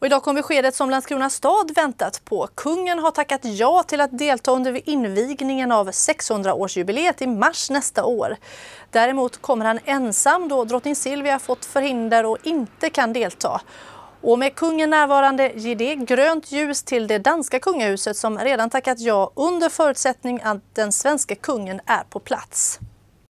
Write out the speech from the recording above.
Och idag kom beskedet som Landskrona stad väntat på. Kungen har tackat ja till att delta under invigningen av 600-årsjubileet i mars nästa år. Däremot kommer han ensam då drottning Silvia fått förhinder och inte kan delta. Och med kungen närvarande ger det grönt ljus till det danska kungahuset som redan tackat ja under förutsättning att den svenska kungen är på plats.